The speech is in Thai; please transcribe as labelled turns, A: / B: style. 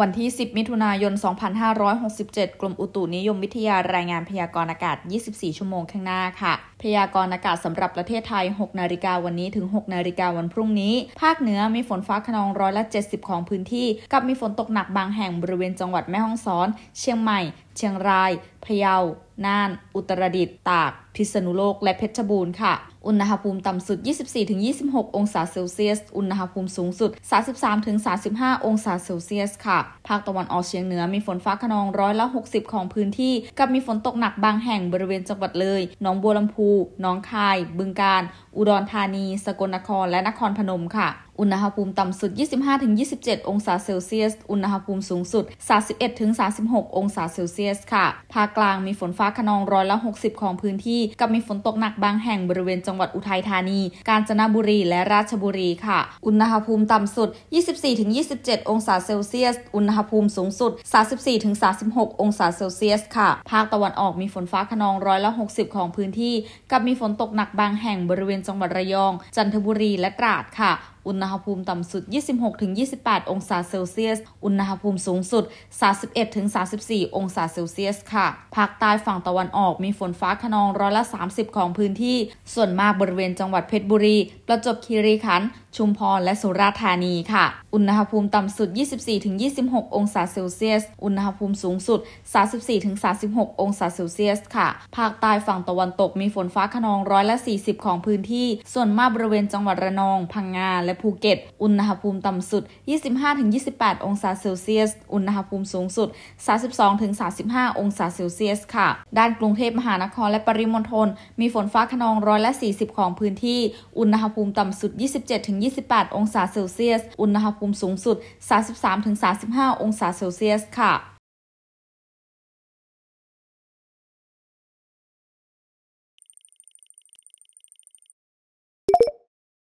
A: วันที่ 10 มิถุนายน 2567กรมอุตุนิยมวิทยารายงานพยากรณ์อากาศ 24 ชั่วโมงข้างหน้าค่ะ พยากรณ์อากาศสำหรับประเทศไทย 6 นาฬิกาวันนี้ถึง 6 นาฬิกาวันพรุ่งนี้ ภาคเหนือมีฝนฟ้าขนองร้อยละ 70 ของพื้นที่ กับมีฝนตกหนักบางแห่งบริเวณจังหวัดแม่ฮ่องสอนเชียงใหม่เชียงราย พะเยา น่าน อุตรดิตถ์ตาก พิษณุโลก และเพชรบูรณ์ค่ะ อุณหภูมิต่ำสุด 24-26 องศาเซลเซียส อุณหภูมิสูงสุด33-35 องศาเซลเซียสค่ะ ภาคตะวันออกเฉียงเหนือ มีฝนฟ้าขนองร้อยละ 60 ของพื้นที่ กับมีฝนตกหนักบางแห่งบริเวณจังหวัดเลยหนองบัวลำพูหนองคาย บึงกาฬอุดรธานี สกลนคร และนครพนมค่ะอุณหภูมิต่ำสุด 25-27 องศาเซลเซียส อุณหภูมิสูงสุด31-36องศาเซลเซียส ค่ะ ภาคกลางมีฝนฟ้าขนองร้อยละ60 ของพื้นที่ กับมีฝนตกหนักบางแห่งบริเวณจังหวัดอุทัยธานี กาญจนบุรีและราชบุรีค่ะ อุณหภูมิต่ำสุด 24-27 องศาเซลเซียส อุณหภูมิสูงสุด34-36องศาเซลเซียส ค่ะ ภาคตะวันออกมีฝนฟ้าขนองร้อยละ60 ของพื้นที่ กับมีฝนตกหนักบางแห่งบริเวณจังหวัดระยอง จันทบุรีและตราดค่ะอุณหภูมิต่ำสุด 26-28 องศาเซลเซียส อุณหภูมิสูงสุด 31-34 องศาเซลเซียส ค่ะ ภาคใต้ฝั่งตะวันออก มีฝนฟ้าขนองร้อยละ 30 ของพื้นที่ ส่วนมากบริเวณจังหวัดเพชรบุรี ประจบคีรีขันธ์ชุมพร และสุราษฎร์ธานี ค่ะ อุณหภูมิต่ำสุด 24-26 องศาเซลเซียส อุณหภูมิสูงสุด 34-36 องศาเซลเซียส ค่ะ ภาคใต้ฝั่งตะวันตกมีฝนฟ้าขนองร้อยละ 40 ของพื้นที่ ส่วนมากบริเวณจังหวัดระนอง พังงา และภูเก็ต อุณหภูมิต่ำสุด 25-28 องศาเซลเซียส อุณหภูมิสูงสุด 32-35 องศาเซลเซียส ค่ะ ด้านกรุงเทพมหานครและปริมณฑล มีฝนฟ้าขนองร้อยละ 40 ของพื้นที่ อุณหภูมิต่ำสุด 27-28 องศาเซลเซียส อุณหภูมิสูงสุด 33-35 องศาเซลเซียส ค่ะ